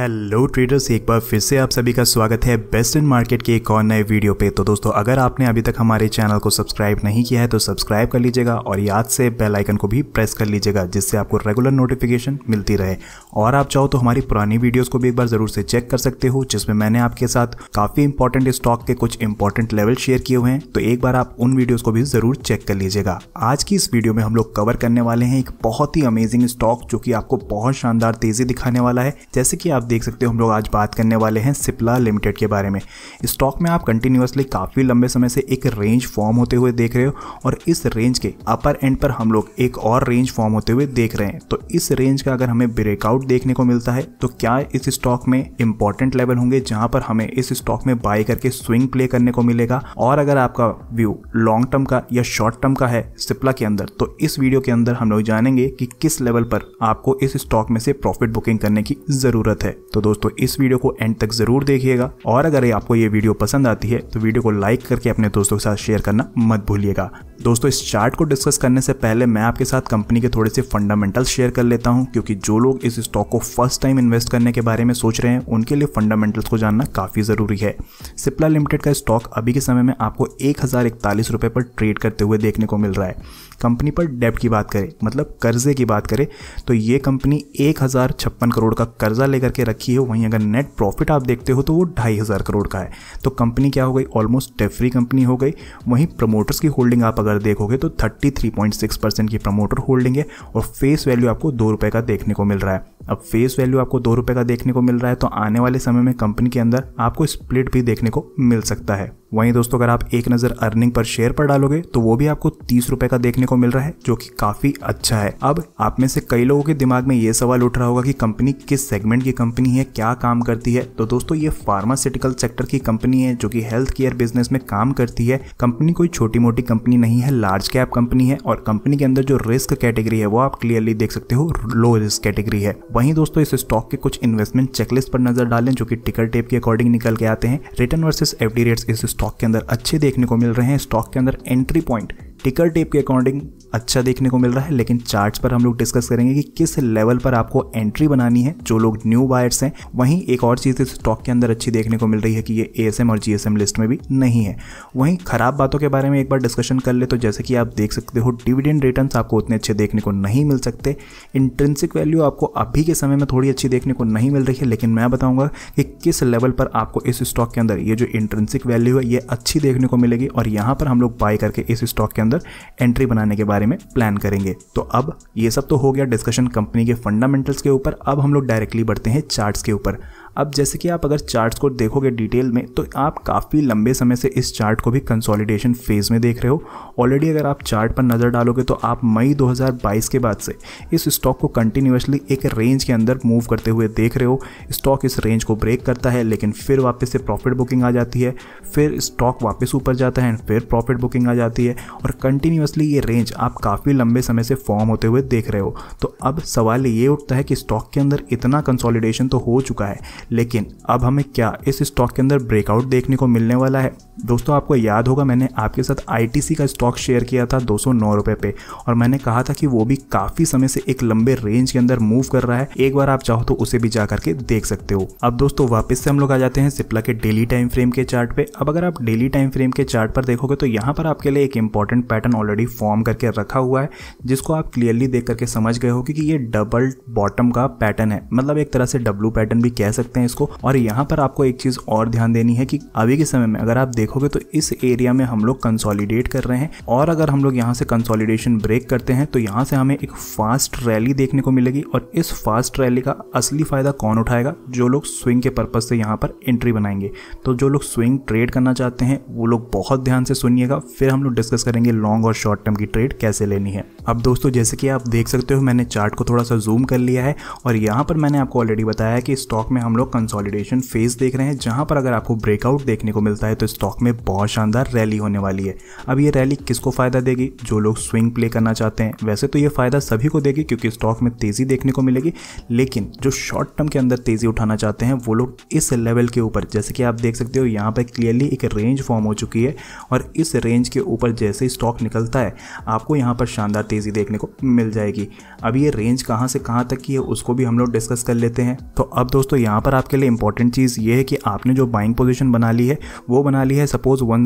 hello traders एक बार फिर से आप सभी का स्वागत है बेस्ट इन मार्केट के एक और नए वीडियो पे तो दोस्तों अगर आपने अभी तक हमारे चैनल को सब्सक्राइब नहीं किया है तो सब्सक्राइब कर लीजिएगा और याद से बेल आइकन को भी प्रेस कर लीजिएगा जिससे आपको रेगुलर नोटिफिकेशन मिलती रहे और आप चाहो तो हमारी पुरानी वीडियोज़ को भी एक बार ज़रूर से चेक कर सकते हो जिसमें मैंने आपके साथ काफ़ी इंपॉर्टेंट स्टॉक के कुछ इंपॉर्टेंट लेवल शेयर किए हुए हैं तो एक बार आप उन वीडियोज़ को भी ज़रूर चेक कर लीजिएगा आज की इस वीडियो में हम लोग कवर करने वाले हैं एक बहुत ही अमेजिंग स्टॉक जो कि आपको बहुत शानदार तेज़ी दिखाने वाला है जैसे कि आप देख सकते हो हम लोग आज बात करने वाले हैं सिप्ला लिमिटेड के बारे में स्टॉक में आप कंटिन्यूसली काफ़ी लंबे समय से एक रेंज फॉर्म होते हुए देख रहे हो और इस रेंज के अपर एंड पर हम लोग एक और रेंज फॉर्म होते हुए देख रहे हैं तो इस रेंज का अगर हमें ब्रेकआउट देखने को मिलता है तो क्या इस स्टॉक में इंपॉर्टेंट लेवल होंगे जहां पर हमें इस स्टॉक में बाय करके स्विंग प्ले करने को मिलेगा और अगर आपका व्यू लॉन्ग टर्म का या शॉर्ट टर्म का है सिप्ला के अंदर तो इस वीडियो के अंदर हम लोग जानेंगे कि किस लेवल पर आपको इस स्टॉक में से प्रॉफिट बुकिंग करने की ज़रूरत है तो दोस्तों इस वीडियो को एंड तक जरूर देखिएगा और अगर आपको ये वीडियो पसंद आती है तो वीडियो को लाइक करके अपने दोस्तों के साथ शेयर करना मत भूलिएगा दोस्तों इस चार्ट को डिस्कस करने से पहले मैं आपके साथ कंपनी के थोड़े से फंडामेंटल शेयर कर लेता हूँ क्योंकि जो लोग इस स्टॉक को फर्स्ट टाइम इन्वेस्ट करने के बारे में सोच रहे हैं उनके लिए फंडामेंटल्स को जानना काफ़ी ज़रूरी है सिप्ला लिमिटेड का स्टॉक अभी के समय में आपको एक पर ट्रेड करते हुए देखने को मिल रहा है कंपनी पर डेब्ट की बात करें मतलब कर्जे की बात करें तो ये कंपनी एक हज़ार छप्पन करोड़ का कर्जा लेकर के रखी है वहीं अगर नेट प्रॉफिट आप देखते हो तो वो ढाई हज़ार करोड़ का है तो कंपनी क्या हो गई ऑलमोस्ट डेफ्री कंपनी हो गई वहीं प्रमोटर्स की होल्डिंग आप अगर देखोगे तो thirty three point six percent की प्रमोटर होल्डिंग है और फेस वैल्यू आपको दो रुपये का देखने को मिल रहा है अब फेस वैल्यू आपको दो रुपये का देखने को मिल रहा है तो आने वाले समय में कंपनी के अंदर आपको स्प्लिट भी देखने को मिल सकता है वहीं दोस्तों अगर आप एक नज़र अर्निंग पर शेयर पर डालोगे तो वो भी आपको तीस रुपए का देखने को मिल रहा है जो कि काफ़ी अच्छा है अब आप में से कई लोगों के दिमाग में ये सवाल उठ रहा होगा कि कंपनी किस सेगमेंट की कंपनी है क्या काम करती है तो दोस्तों ये फार्मास्यूटिकल सेक्टर की कंपनी है जो कि हेल्थ केयर बिजनेस में काम करती है कंपनी कोई छोटी मोटी कंपनी नहीं है लार्ज कैप कंपनी है और कंपनी के अंदर जो रिस्क कैटेगरी है वो आप क्लियरली देख सकते हो लो रिस्क कैटेगरी है वहीं दोस्तों इस स्टॉक के कुछ इन्वेस्टमेंट चेकलिस्ट पर नजर डालें जो कि टिकट टेप के अकॉर्डिंग निकल के आते हैं रिटर्न वर्सेस एफडी रेट्स इस स्टॉक के अंदर अच्छे देखने को मिल रहे हैं स्टॉक के अंदर एंट्री पॉइंट टिकर टेप के अकॉर्डिंग अच्छा देखने को मिल रहा है लेकिन चार्ट पर हम लोग डिस्कस करेंगे कि किस लेवल पर आपको एंट्री बनानी है जो लोग न्यू बायर्स हैं वहीं एक और चीज़ इस स्टॉक के अंदर अच्छी देखने को मिल रही है कि ये ए और जी लिस्ट में भी नहीं है वहीं ख़राब बातों के बारे में एक बार डिस्कशन कर ले तो जैसे कि आप देख सकते हो डिविडेंड रिटर्न आपको उतने अच्छे देखने को नहीं मिल सकते इंट्रेंसिक वैल्यू आपको अभी के समय में थोड़ी अच्छी देखने को नहीं मिल रही है लेकिन मैं बताऊंगा कि किस लेवल पर आपको इस स्टॉक के अंदर ये जो इंट्रेंसिक वैल्यू है ये अच्छी देखने को मिलेगी और यहाँ पर हम लोग बाय करके इस स्टॉक के अंदर एंट्री बनाने के बाद बारे में प्लान करेंगे तो अब ये सब तो हो गया डिस्कशन कंपनी के फंडामेंटल्स के ऊपर अब हम लोग डायरेक्टली बढ़ते हैं चार्ट्स के ऊपर अब जैसे कि आप अगर चार्ट्स को देखोगे डिटेल में तो आप काफ़ी लंबे समय से इस चार्ट को भी कंसोलिडेशन फेज़ में देख रहे हो ऑलरेडी अगर आप चार्ट पर नज़र डालोगे तो आप मई 2022 के बाद से इस स्टॉक को कंटिन्यूसली एक रेंज के अंदर मूव करते हुए देख रहे हो स्टॉक इस रेंज को ब्रेक करता है लेकिन फिर वापस से प्रॉफिट बुकिंग आ जाती है फिर स्टॉक वापस ऊपर जाता है फिर प्रॉफिट बुकिंग आ जाती है और कंटिन्यूसली ये रेंज आप काफ़ी लंबे समय से फॉर्म होते हुए देख रहे हो तो अब सवाल ये उठता है कि स्टॉक के अंदर इतना कंसोलिडेशन तो हो चुका है लेकिन अब हमें क्या इस स्टॉक के अंदर ब्रेकआउट देखने को मिलने वाला है दोस्तों आपको याद होगा मैंने आपके साथ आईटीसी का स्टॉक शेयर किया था दो रुपए पे और मैंने कहा था कि वो भी काफ़ी समय से एक लंबे रेंज के अंदर मूव कर रहा है एक बार आप चाहो तो उसे भी जाकर के देख सकते हो अब दोस्तों वापस से हम लोग आ जाते हैं सिप्ला के डेली टाइम फ्रेम के चार्ट पे अब अगर आप डेली टाइम फ्रेम के चार्ट पर देखोगे तो यहाँ पर आपके लिए एक इंपॉर्टेंट पैटर्न ऑलरेडी फॉर्म करके रखा हुआ है जिसको आप क्लियरली देख करके समझ गए हो कि ये डबल बॉटम का पैटर्न है मतलब एक तरह से डब्लू पैटर्न भी कह सकते सकते हैं इसको और यहाँ पर आपको एक चीज और ध्यान देनी है कि अभी के समय में अगर आप देखोगे तो इस एरिया में हम लोग कंसोलिडेट कर रहे हैं और अगर हम लोग यहाँ से कंसोलिडेशन ब्रेक करते हैं तो यहाँ से हमें एक फास्ट रैली देखने को मिलेगी और इस फास्ट रैली का असली फायदा कौन उठाएगा जो लोग स्विंग के पर्पज से यहाँ पर एंट्री बनाएंगे तो जो लोग स्विंग ट्रेड करना चाहते हैं वो लोग बहुत ध्यान से सुनिएगा फिर हम लोग डिस्कस करेंगे लॉन्ग और शॉर्ट टर्म की ट्रेड कैसे लेनी है अब दोस्तों जैसे कि आप देख सकते हो मैंने चार्ट को थोड़ा सा जूम कर लिया है और यहाँ पर मैंने आपको ऑलरेडी बताया कि स्टॉक में हम लोग कंसोलिडेशन फेज देख रहे हैं जहां पर अगर आपको ब्रेकआउट देखने को मिलता है तो स्टॉक में बहुत शानदार रैली होने वाली है अब ये रैली किसको फ़ायदा देगी जो लोग स्विंग प्ले करना चाहते हैं वैसे तो ये फ़ायदा सभी को देगी क्योंकि स्टॉक में तेज़ी देखने को मिलेगी लेकिन जो शॉर्ट टर्म के अंदर तेज़ी उठाना चाहते हैं वो लोग इस लेवल के ऊपर जैसे कि आप देख सकते हो यहाँ पर क्लियरली एक रेंज फॉर्म हो चुकी है और इस रेंज के ऊपर जैसे ही स्टॉक निकलता है आपको यहाँ पर शानदार तेज़ी देखने को मिल जाएगी अब ये रेंज कहाँ से कहाँ तक की है उसको भी हम लोग डिस्कस कर लेते हैं तो अब दोस्तों यहाँ पर पर आपके लिए इंपॉर्टेंट चीज़ ये है कि आपने जो बाइंग पोजिशन बना ली है वो बना ली है सपोज वन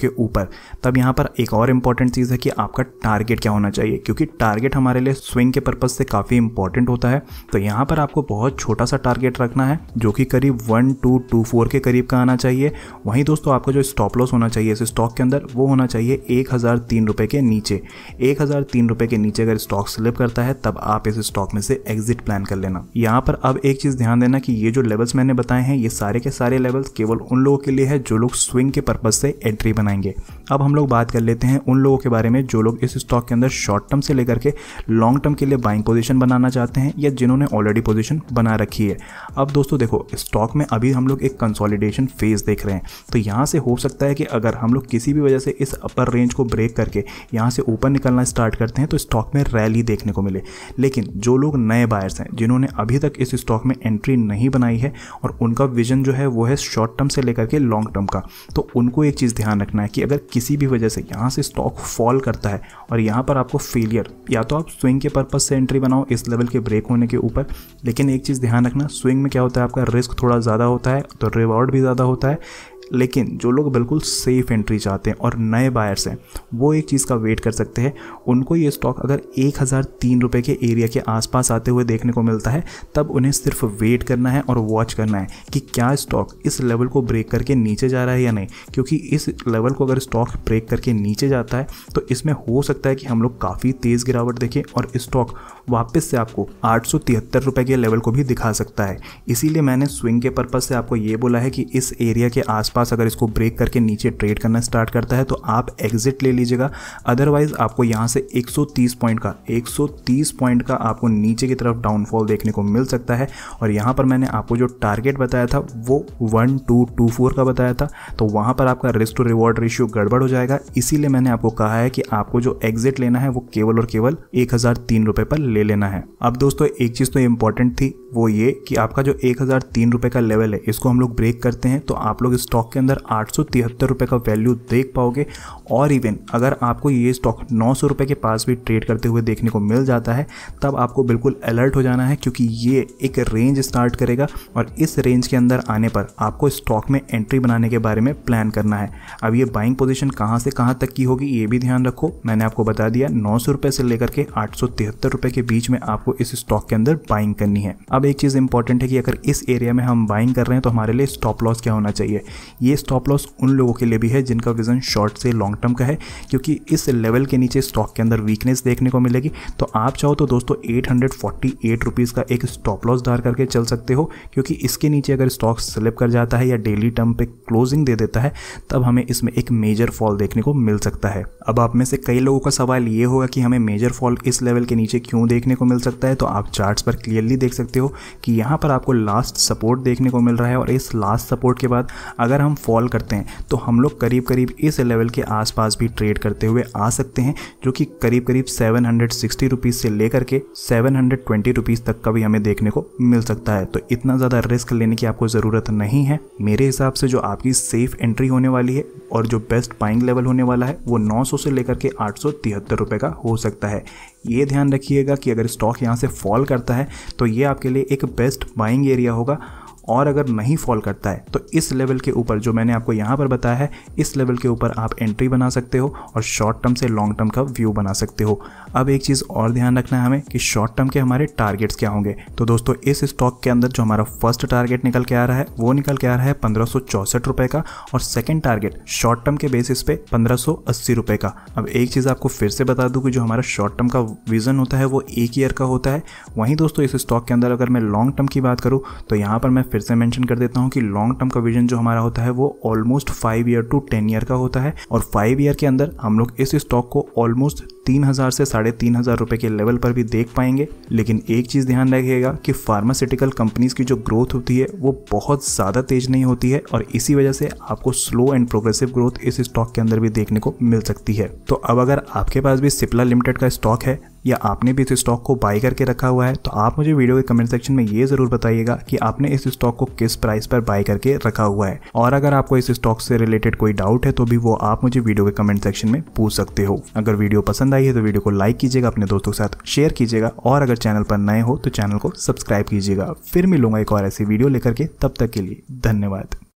के ऊपर तब यहाँ पर एक और इंपॉर्टेंट चीज़ है कि आपका टारगेट क्या होना चाहिए क्योंकि टारगेट हमारे लिए स्विंग के पर्पज़ से काफ़ी इंपॉर्टेंट होता है तो यहाँ पर आपको बहुत छोटा सा टारगेट रखना है जो कि करीब वन टू टू फोर के करीब का आना चाहिए वहीं दोस्तों आपका जो स्टॉप लॉस होना चाहिए इस स्टॉक के अंदर वो होना चाहिए एक हज़ार तीन रुपये के नीचे एक हज़ार तीन रुपये के नीचे अगर स्टॉक स्लिप करता है तब आप इस स्टॉक में से एग्जिट प्लान कर लेना यहाँ पर अब एक चीज़ ध्यान देना कि ये जो लेवल्स मैंने बताए हैं ये सारे के सारे लेवल्स केवल उन लोगों के लिए है जो लोग स्विंग के पर्पज से एंट्री बनाएंगे अब हम लोग बात कर लेते हैं उन लोगों के बारे में जो लोग इस स्टॉक के अंदर शॉर्ट टर्म से लेकर के लॉन्ग टर्म के लिए बाइंग पोजिशन बनाना चाहते हैं या जिन्होंने ऑलरेडी पोजिशन बना रखी है अब दोस्तों देखो स्टॉक में अभी हम लोग एक कंसोलिडेशन फेज देख रहे हैं तो यहाँ से हो सकता है कि अगर हम लोग किसी भी वजह से इस अपर रेंज को ब्रेक करके यहाँ से ऊपर निकलना स्टार्ट करते हैं तो स्टॉक में रैली देखने को मिले लेकिन जो लोग नए बायर्स हैं जिन्होंने अभी तक इस स्टॉक में एंट्री नहीं नहीं बनाई है और उनका विजन जो है वो है शॉर्ट टर्म से लेकर के लॉन्ग टर्म का तो उनको एक चीज़ ध्यान रखना है कि अगर किसी भी वजह से यहाँ से स्टॉक फॉल करता है और यहाँ पर आपको फेलियर या तो आप स्विंग के पर्पज़ से एंट्री बनाओ इस लेवल के ब्रेक होने के ऊपर लेकिन एक चीज़ ध्यान रखना स्विंग में क्या होता है आपका रिस्क थोड़ा ज़्यादा होता है तो रिवॉर्ड भी ज़्यादा होता है लेकिन जो लोग बिल्कुल सेफ़ एंट्री चाहते हैं और नए बायर्स हैं वो एक चीज़ का वेट कर सकते हैं उनको ये स्टॉक अगर एक हज़ार तीन रुपये के एरिया के आसपास आते हुए देखने को मिलता है तब उन्हें सिर्फ वेट करना है और वॉच करना है कि क्या स्टॉक इस लेवल को ब्रेक करके नीचे जा रहा है या नहीं क्योंकि इस लेवल को अगर स्टॉक ब्रेक करके नीचे जाता है तो इसमें हो सकता है कि हम लोग काफ़ी तेज़ गिरावट देखें और स्टॉक वापस से आपको आठ सौ के लेवल को भी दिखा सकता है इसीलिए मैंने स्विंग के पर्पज़ से आपको ये बोला है कि इस एरिया के आसपास आसपास अगर इसको ब्रेक करके नीचे ट्रेड करना स्टार्ट करता है तो आप एग्जिट ले लीजिएगा अदरवाइज आपको यहाँ से 130 पॉइंट का 130 पॉइंट का आपको नीचे की तरफ डाउनफॉल देखने को मिल सकता है और यहाँ पर मैंने आपको जो टारगेट बताया था वो वन टू टू फोर का बताया था तो वहाँ पर आपका रिस्क टू रिवॉर्ड रेशियो गड़बड़ हो जाएगा इसीलिए मैंने आपको कहा है कि आपको जो एग्जिट लेना है वो केवल और केवल एक पर ले लेना है अब दोस्तों एक चीज़ तो इंपॉर्टेंट थी वो ये कि आपका जो एक हज़ार तीन रुपये का लेवल है इसको हम लोग ब्रेक करते हैं तो आप लोग स्टॉक के अंदर आठ सौ तिहत्तर रुपये का वैल्यू देख पाओगे और इवन अगर आपको ये स्टॉक नौ सौ रुपये के पास भी ट्रेड करते हुए देखने को मिल जाता है तब आपको बिल्कुल अलर्ट हो जाना है क्योंकि ये एक रेंज स्टार्ट करेगा और इस रेंज के अंदर आने पर आपको स्टॉक में एंट्री बनाने के बारे में प्लान करना है अब ये बाइंग पोजिशन कहाँ से कहाँ तक की होगी ये भी ध्यान रखो मैंने आपको बता दिया नौ सौ रुपये से लेकर के आठ सौ तिहत्तर रुपये के बीच में आपको इस स्टॉक के अंदर बाइंग करनी है अब एक चीज़ इंपॉर्टेंट है कि अगर इस एरिया में हम बाइंग कर रहे हैं तो हमारे लिए स्टॉप लॉस क्या होना चाहिए ये स्टॉप लॉस उन लोगों के लिए भी है जिनका विजन शॉर्ट से लॉन्ग टर्म का है क्योंकि इस लेवल के नीचे स्टॉक के अंदर वीकनेस देखने को मिलेगी तो आप चाहो तो दोस्तों एट हंड्रेड का एक स्टॉप लॉस धार करके चल सकते हो क्योंकि इसके नीचे अगर स्टॉक स्लिप कर जाता है या डेली टर्म पे क्लोजिंग दे देता है तब हमें इसमें एक मेजर फॉल देखने को मिल सकता है अब आप में से कई लोगों का सवाल ये होगा कि हमें मेजर फॉल इस लेवल के नीचे क्यों देखने को मिल सकता है तो आप चार्ट्स पर क्लियरली देख सकते हो कि यहाँ पर आपको लास्ट सपोर्ट देखने को मिल रहा है और इस लास्ट सपोर्ट के बाद अगर हम फॉल करते हैं तो हम लोग करीब करीब इस लेवल के आसपास भी ट्रेड करते हुए आ सकते हैं जो कि करीब करीब सेवन हंड्रेड से लेकर के सेवन हंड्रेड तक का भी हमें देखने को मिल सकता है तो इतना ज़्यादा रिस्क लेने की आपको ज़रूरत नहीं है मेरे हिसाब से जो आपकी सेफ एंट्री होने वाली है और जो बेस्ट पाइंग लेवल होने वाला है वो 900 से लेकर के आठ सौ का हो सकता है ये ध्यान रखिएगा कि अगर स्टॉक यहाँ से फॉल करता है तो ये आपके लिए एक बेस्ट बाइंग एरिया होगा और अगर नहीं फॉल करता है तो इस लेवल के ऊपर जो मैंने आपको यहाँ पर बताया है इस लेवल के ऊपर आप एंट्री बना सकते हो और शॉर्ट टर्म से लॉन्ग टर्म का व्यू बना सकते हो अब एक चीज़ और ध्यान रखना है हमें कि शॉर्ट टर्म के हमारे टारगेट्स क्या होंगे तो दोस्तों इस स्टॉक के अंदर जो हमारा फर्स्ट टारगेट निकल के आ रहा है वो निकल के आ रहा है पंद्रह रुपए का और सेकेंड टारगेट शॉर्ट टर्म के बेसिस पे पंद्रह रुपए का अब एक चीज़ आपको फिर से बता दूँ कि जो हमारा शॉर्ट टर्म का विजन होता है वो एक ईयर का होता है वहीं दोस्तों इस स्टॉक के अंदर अगर मैं लॉन्ग टर्म की बात करूँ तो यहाँ पर मैं फिर फिर से मेंशन कर देता हूँ कि लॉन्ग टर्म का विजन जो हमारा होता है वो almost five year to ten year का होता है और फाइव ईयर के अंदर हम लोग इस स्टॉक को ऑलमोस्ट तीन हज़ार से साढ़े तीन हज़ार रुपए के लेवल पर भी देख पाएंगे लेकिन एक चीज़ ध्यान रखिएगा कि फार्मास्यूटिकल कंपनीज़ की जो ग्रोथ होती है वो बहुत ज़्यादा तेज़ नहीं होती है और इसी वजह से आपको स्लो एंड प्रोग्रेसिव ग्रोथ इस स्टॉक के अंदर भी देखने को मिल सकती है तो अब अगर आपके पास भी सिप्ला लिमिटेड का स्टॉक है या आपने भी इस स्टॉक को बाई करके रखा हुआ है तो आप मुझे वीडियो के कमेंट सेक्शन में ये जरूर बताइएगा कि आपने इस स्टॉक को किस प्राइस पर बाई करके रखा हुआ है और अगर आपको इस स्टॉक से रिलेटेड कोई डाउट है तो भी वो आप मुझे वीडियो के कमेंट सेक्शन में पूछ सकते हो अगर वीडियो पसंद आई है तो वीडियो को लाइक कीजिएगा अपने दोस्तों के साथ शेयर कीजिएगा और अगर चैनल पर नए हो तो चैनल को सब्सक्राइब कीजिएगा फिर मिलूंगा एक और ऐसी वीडियो लेकर के तब तक के लिए धन्यवाद